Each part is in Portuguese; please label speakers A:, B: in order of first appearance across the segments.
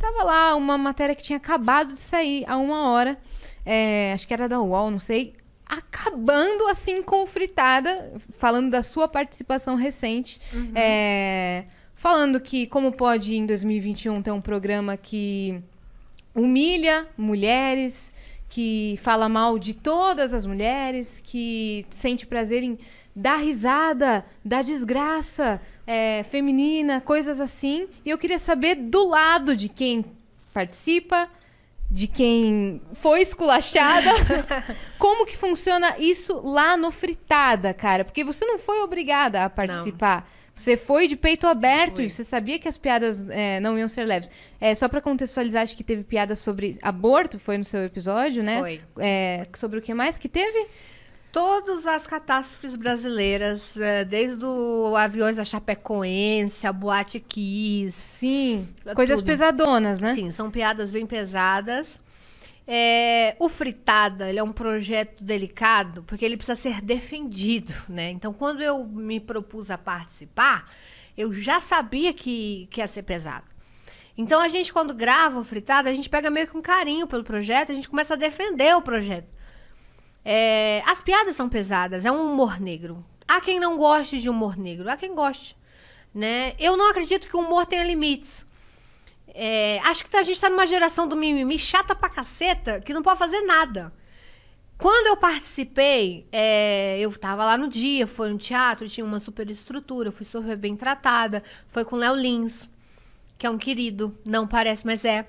A: Tava lá uma matéria que tinha acabado de sair há uma hora. É, acho que era da UOL, não sei. Acabando assim com fritada, falando da sua participação recente. Uhum. É, falando que como pode em 2021 ter um programa que humilha mulheres, que fala mal de todas as mulheres, que sente prazer em da risada, da desgraça é, feminina, coisas assim. E eu queria saber do lado de quem participa, de quem foi esculachada, como que funciona isso lá no Fritada, cara? Porque você não foi obrigada a participar. Não. Você foi de peito aberto e você sabia que as piadas é, não iam ser leves. É, só para contextualizar, acho que teve piada sobre aborto, foi no seu episódio, né? Foi. É, sobre o que mais que teve? Todas as catástrofes brasileiras, é, desde
B: o aviões da Chapecoense, a Boate Kiss. Sim, coisas tudo. pesadonas, né? Sim, são piadas bem pesadas. É, o Fritada, ele é um projeto delicado, porque ele precisa ser defendido, né? Então, quando eu me propus a participar, eu já sabia que, que ia ser pesado. Então, a gente, quando grava o Fritada, a gente pega meio que um carinho pelo projeto, a gente começa a defender o projeto. É, as piadas são pesadas, é um humor negro. Há quem não goste de humor negro, há quem goste. Né? Eu não acredito que o humor tenha limites. É, acho que a gente está numa geração do mimimi chata pra caceta que não pode fazer nada. Quando eu participei, é, eu estava lá no dia, foi no teatro, tinha uma
C: superestrutura,
B: fui super bem tratada, foi com Léo Lins, que é um querido, não
C: parece, mas é.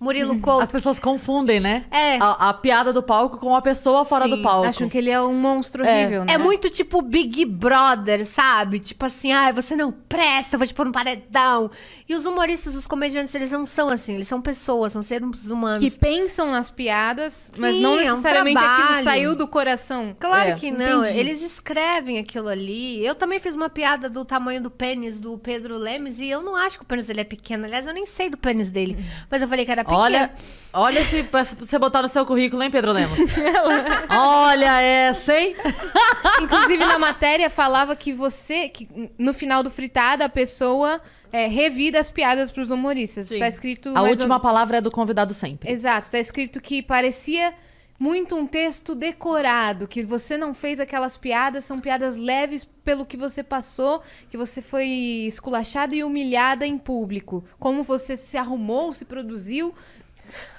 C: Murilo uhum. Couto. As pessoas confundem, né? É. A, a piada do palco com a pessoa fora Sim, do palco. Acham que ele é um monstro é. horrível, né? É muito tipo Big Brother, sabe?
B: Tipo assim, ai, ah, você não presta, vou te pôr no paredão. E os humoristas, os comediantes, eles não são
A: assim. Eles são pessoas, são seres humanos. Que pensam nas piadas, mas Sim, não necessariamente é um aquilo saiu do coração. Claro é, que não. Entendi. Eles
B: escrevem aquilo ali. Eu também fiz uma piada do tamanho do pênis do Pedro Lemes e eu não acho que o pênis dele é pequeno. Aliás, eu nem sei do pênis dele.
C: Uhum. Mas eu falei que era é olha, olha se você botar no seu currículo, hein, Pedro Lemos?
A: olha
C: essa, hein? Inclusive, na matéria falava que você, que
A: no final do fritada, a pessoa é, revida as piadas para os humoristas. Tá Sim. Tá escrito... A última ou... palavra
C: é do convidado sempre.
A: Exato. Tá escrito que parecia muito um texto decorado, que você não fez aquelas piadas, são piadas leves pelo que você passou, que você foi esculachada e humilhada em público. Como você se arrumou, se produziu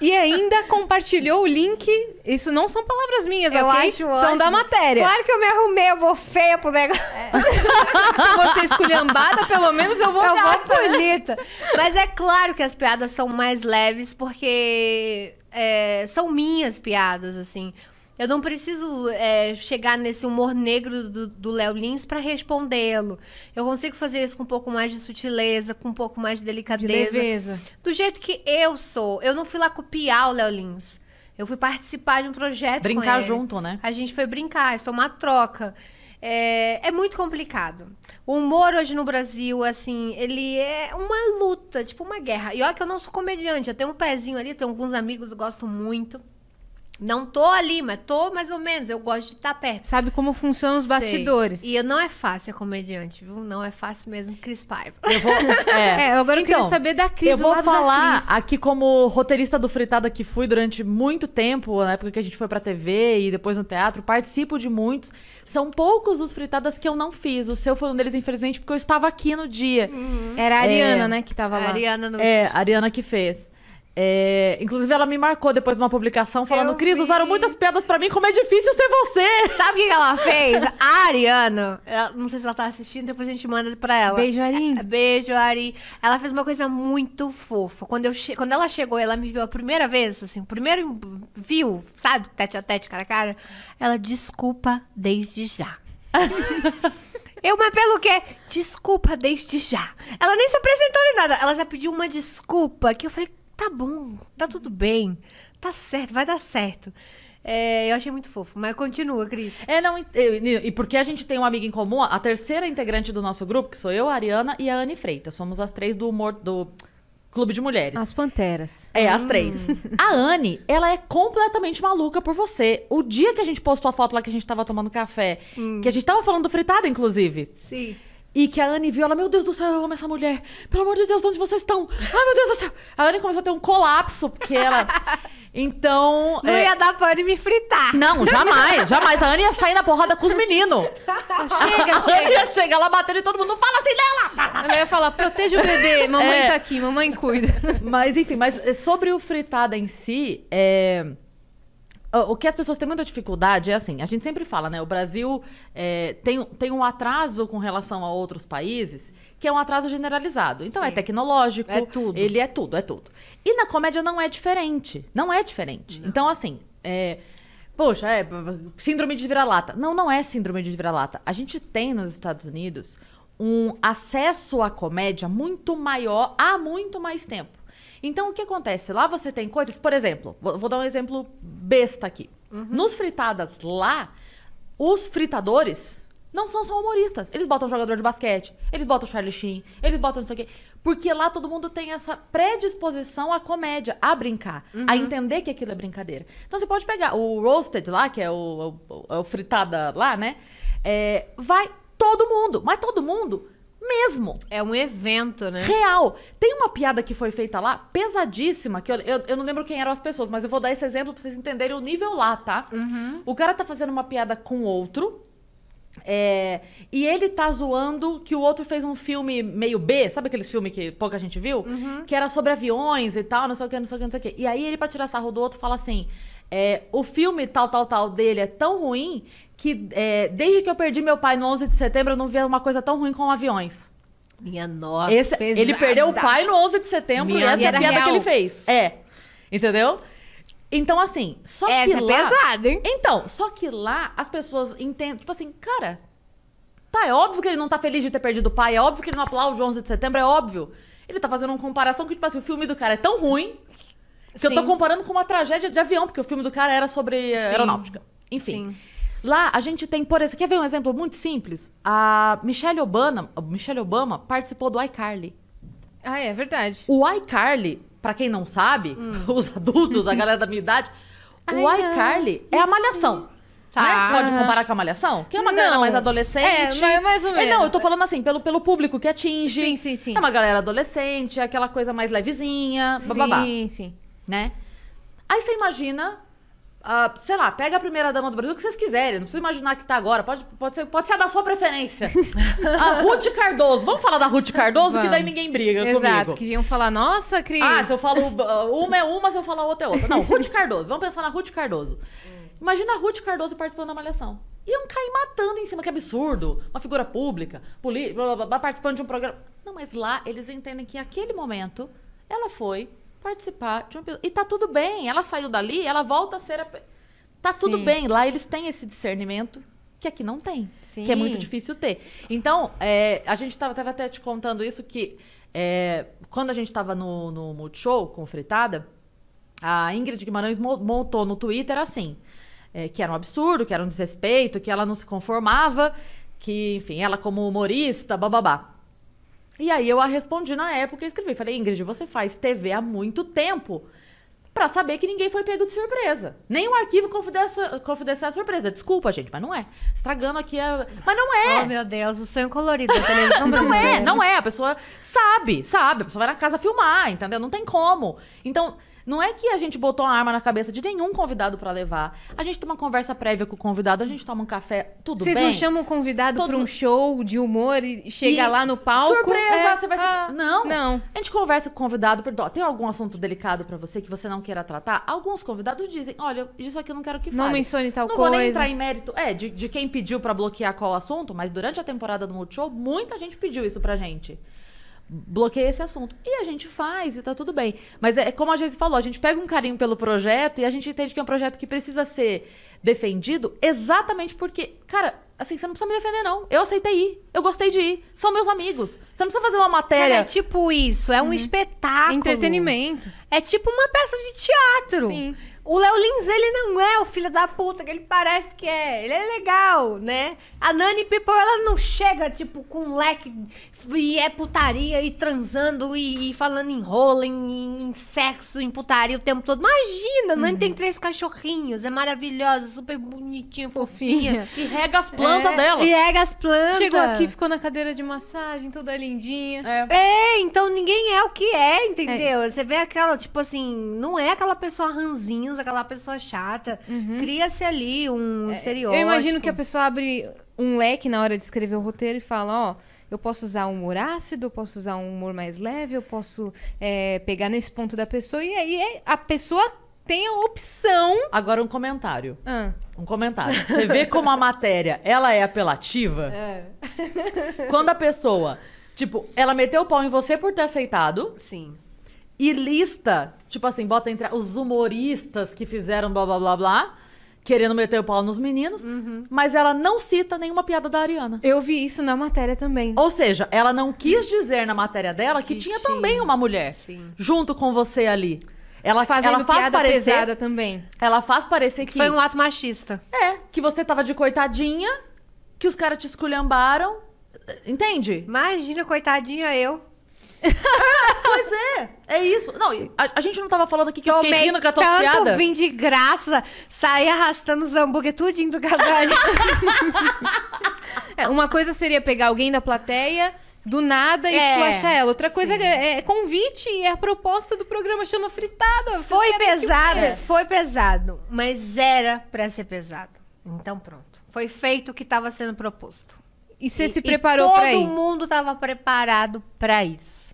A: e ainda compartilhou o link. Isso não são palavras minhas, eu ok? Acho, são ótimo. da matéria. Claro que eu me arrumei, eu vou feia pro negócio. Se
B: você esculhambada, pelo menos eu vou Eu gata. vou bonita. Mas é claro que as piadas são mais leves, porque é, são minhas piadas, assim. Eu não preciso é, chegar nesse humor negro do Léo Lins para respondê-lo. Eu consigo fazer isso com um pouco mais de sutileza, com um pouco mais de delicadeza. De leveza. Do jeito que eu sou. Eu não fui lá copiar o Léo Lins. Eu fui participar de um projeto. Brincar junto, né? A gente foi brincar, isso foi uma troca. É, é, muito complicado. O humor hoje no Brasil, assim, ele é uma luta, tipo uma guerra. E olha que eu não sou comediante, eu tenho um pezinho ali, tenho alguns amigos, eu gosto muito. Não tô ali, mas tô mais ou menos. Eu gosto de estar tá perto. Sabe como funcionam os Sei. bastidores. E eu não é fácil é comediante, viu? Não é fácil mesmo Cris Paiva. Eu vou,
C: é. é agora então, eu queria então, saber da Cris. Eu vou falar aqui como roteirista do Fritada que fui durante muito tempo, na época que a gente foi pra TV e depois no teatro, participo de muitos. São poucos os Fritadas que eu não fiz. O seu foi um deles, infelizmente, porque eu estava aqui no dia. Uhum. Era a é. Ariana, é, né, que tava lá. A Ariana no É, a Ariana que fez. É, inclusive, ela me marcou depois de uma publicação falando: eu Cris, vi. usaram muitas pedras para mim, como é difícil ser você. Sabe o que ela fez? A Ariana,
B: não sei se ela tá assistindo, depois a gente manda pra ela. Beijo, Ari. É, beijo, Ari. Ela fez uma coisa muito fofa. Quando, eu quando ela chegou, ela me viu a primeira vez, assim, primeiro viu, sabe, tete a tete, cara a cara. Ela, desculpa desde já. Eu, mas pelo quê? Desculpa desde já. Ela nem se apresentou nem nada. Ela já pediu uma desculpa que eu falei,
C: tá bom, tá tudo bem, tá certo, vai dar certo. É, eu achei muito fofo, mas continua, Cris. É, não, e, e, porque a gente tem uma amiga em comum, a terceira integrante do nosso grupo, que sou eu, a Ariana e a Anne Freitas. Somos as três do humor do Clube de Mulheres. As Panteras. É, as três. Hum. A Anne, ela é completamente maluca por você. O dia que a gente postou a foto lá que a gente tava tomando café, hum. que a gente tava falando do fritada, inclusive. Sim. E que a Anne viu, ela, meu Deus do céu, eu amo essa mulher. Pelo amor de Deus, onde vocês estão? Ai, meu Deus do céu. A Anne começou a ter um colapso, porque ela. Então. Não é... ia dar pano me fritar. Não, jamais, jamais. A Anne ia sair na porrada com os meninos. Chega, chega. A chega. ia chegar lá batendo e todo mundo não fala assim dela! Ela ia falar: proteja o bebê, mamãe é. tá aqui, mamãe cuida. Mas enfim, mas sobre o fritada em si, é ah, o que as pessoas têm muita dificuldade é assim, a gente sempre fala, né? O Brasil é, tem, tem um atraso com relação a outros países, que é um atraso generalizado. Então é Sim. é tecnológico, é tudo. ele é tudo, é tudo. E na comédia não é diferente, não é diferente. Não. Então assim, é, poxa, é síndrome de vira-lata. Não, não é síndrome de vira-lata. A gente tem nos Estados Unidos um acesso à comédia muito maior há muito mais tempo. Então, o que acontece? Lá você tem coisas, por exemplo, vou dar um exemplo besta aqui. Uhum. Nos fritadas lá, os fritadores não são só humoristas. Eles botam jogador de basquete, eles botam Charlie Sheen, eles botam não sei o quê. Porque lá todo mundo tem essa predisposição à comédia, a brincar, uhum. a entender que aquilo é brincadeira. Então você pode pegar o roasted lá, que é o, o, o é fritada lá, né? É, vai Todo mundo, mas todo mundo mesmo. É um evento, né? Real. Tem uma piada que foi feita lá, pesadíssima, que eu, eu, eu, não lembro quem eram as pessoas, mas eu vou dar esse exemplo pra vocês entenderem o nível lá, tá? Uhum. O cara tá fazendo uma piada com outro. É, e ele tá zoando que o outro fez um filme meio B, sabe aqueles filmes que pouca gente viu? Uhum. Que era sobre aviões e tal, não sei o que, não sei o que, não sei o que. E aí ele, pra tirar sarro do outro, fala assim: é, o filme tal, tal, tal dele é tão ruim que é, desde que eu perdi meu pai no 11 de setembro, eu não via uma coisa tão ruim com aviões.
B: Minha nossa. Esse, ele perdeu o pai no
C: 11 de setembro Minha e essa é a piada real. que ele fez. É. Entendeu? Então, assim, só essa que é lá. Pesada, hein? Então, só que lá as pessoas entendem. Tipo assim, cara. Tá, é óbvio que ele não tá feliz de ter perdido o pai, é óbvio que ele não aplaude o 11 de setembro, é óbvio. Ele tá fazendo uma comparação que, tipo assim, o filme do cara é tão ruim que Sim. eu tô comparando com uma tragédia de avião, porque o filme do cara era sobre eh, Sim. aeronáutica. Enfim. Sim. Lá a gente tem, por exemplo, quer ver um exemplo muito simples? A Michelle Obama, Michelle Obama participou do iCarly. Ah, é verdade. O iCarly, para quem não sabe, hum. os adultos, a galera da minha idade, Ai, o iCarly é a malhação.
A: Tá. Né? Ah. Pode comparar com a
C: Malhação? Que é uma não. galera mais adolescente. É, é mais ou menos. É, não, eu tô falando assim, pelo, pelo público que atinge. Sim, sim, sim. É uma galera adolescente, é aquela coisa mais levezinha, bababá. Sim, sim. Né? Aí você imagina Uh, sei lá, pega a primeira dama do Brasil que vocês quiserem. Não precisa imaginar que tá agora. Pode, pode, ser, pode ser a da sua preferência. a Ruth Cardoso. Vamos falar da Ruth Cardoso, Vamos. que daí ninguém briga Exato, comigo. Exato, que iam falar, nossa, Cris. Ah, se eu falo ah, uma é uma, se eu falar outra é outra. Não, Ruth Cardoso. Vamos pensar na Ruth Cardoso. Imagina a Ruth Cardoso participando da Malhação. Iam cair matando em cima, que absurdo. Uma figura pública, política, participando de um programa. Não, mas lá eles entendem que naquele momento ela foi participar de um episódio. E tá tudo bem. Ela saiu dali, ela volta a ser. A... Tá tudo Sim. bem. Lá eles têm esse discernimento que aqui não tem. Sim. Que é muito difícil ter. Então, é, a gente tava, tava, até te contando isso que é, quando a gente tava no, no Multishow com Fritada, a Ingrid Guimarães montou no Twitter assim. É, que era um absurdo, que era um desrespeito, que ela não se conformava, que, enfim, ela como humorista, bababá. E aí eu a respondi na época e escrevi. Falei, Ingrid, você faz TV há muito tempo para saber que ninguém foi pego de surpresa. Nem o arquivo confidencial, confidencial surpresa. Desculpa, gente, mas não é. Estragando aqui a... Mas não é! Oh, meu Deus, o sonho colorido da televisão Não é, não é. A pessoa sabe, sabe. A pessoa vai na casa filmar, entendeu? Não tem como. Então... Não é que a gente botou a arma na cabeça de nenhum convidado para levar. A gente tem uma conversa prévia com o convidado, a gente toma um café, tudo Vocês bem. Vocês não chamam
A: o convidado Todos... para um show de humor e chega e... lá no palco? Surpresa, é... você
C: vai... Ah, não. Não. A gente conversa com o convidado, perdão, tem algum assunto delicado para você que você não queira tratar? Alguns convidados dizem, olha, isso aqui eu não quero que fale. Não mencione tal coisa. Não vou nem entrar em mérito, é, de, de quem pediu para bloquear qual assunto, mas durante a temporada do Multishow, muita gente pediu isso pra gente bloqueia esse assunto. E a gente faz e tá tudo bem. Mas é, é como a gente falou, a gente pega um carinho pelo projeto e a gente entende que é um projeto que precisa ser defendido exatamente porque, cara, assim, você não precisa me defender, não. Eu aceitei ir. Eu gostei de ir. São meus amigos. Você não precisa fazer uma matéria. Cara, é
B: tipo isso. É um uhum. espetáculo. Entretenimento. É tipo uma peça de teatro. Sim. O Léo Lins, ele não é o filho da puta que ele parece que é. Ele é legal, né? A Nani People, ela não chega, tipo, com um leque e é putaria e transando e, e falando em rolo, em, em, sexo, em putaria o tempo todo. Imagina, uhum. tem três cachorrinhos, é maravilhosa, super
C: bonitinha, fofinha. E rega as plantas é, dela. E rega as plantas. Chegou aqui,
A: ficou na cadeira de massagem, toda é lindinha. É, é então ninguém é o que é, entendeu? É. Você vê aquela,
B: tipo assim, não é aquela pessoa ranzinza, aquela pessoa chata. Uhum. Cria-se ali um é, estereótipo. Eu imagino que a
A: pessoa abre um leque na hora de escrever o roteiro e fala, ó... Oh, eu posso usar um humor ácido, eu posso usar um humor mais leve, eu posso é, pegar nesse ponto da pessoa
C: e aí é, a pessoa tem a opção. Agora um comentário. Ah. Um comentário. Você vê como a matéria ela é apelativa? É. Quando a pessoa, tipo, ela meteu o pau em você por ter aceitado. Sim. E lista, tipo assim, bota entre os humoristas que fizeram blá blá blá blá querendo meter o pau nos meninos, uhum. mas ela não cita nenhuma piada da Ariana. Eu vi isso na matéria também. Ou seja, ela não quis dizer na matéria dela que, que tinha, tinha, também uma mulher Sim. junto com você ali. Ela, Fazendo ela faz piada parecer, pesada também. Ela faz parecer que. Foi um ato machista. É, que você tava de coitadinha, que os caras te esculhambaram. Entende? Imagina, coitadinha eu. pois é, é isso. Não, a, a
A: gente não tava falando aqui que Tomei eu fiquei rindo com a tua tanto vim de graça, sair arrastando os hambúrguer tudinho do casal. é, uma coisa seria pegar alguém da plateia do nada e é, ela. Outra coisa é, é, convite e é a proposta do programa chama fritada. foi pesado, é. foi pesado, mas era
B: para ser pesado. Então pronto, foi feito o que estava sendo proposto. E você se preparou para isso? Todo mundo estava preparado para isso.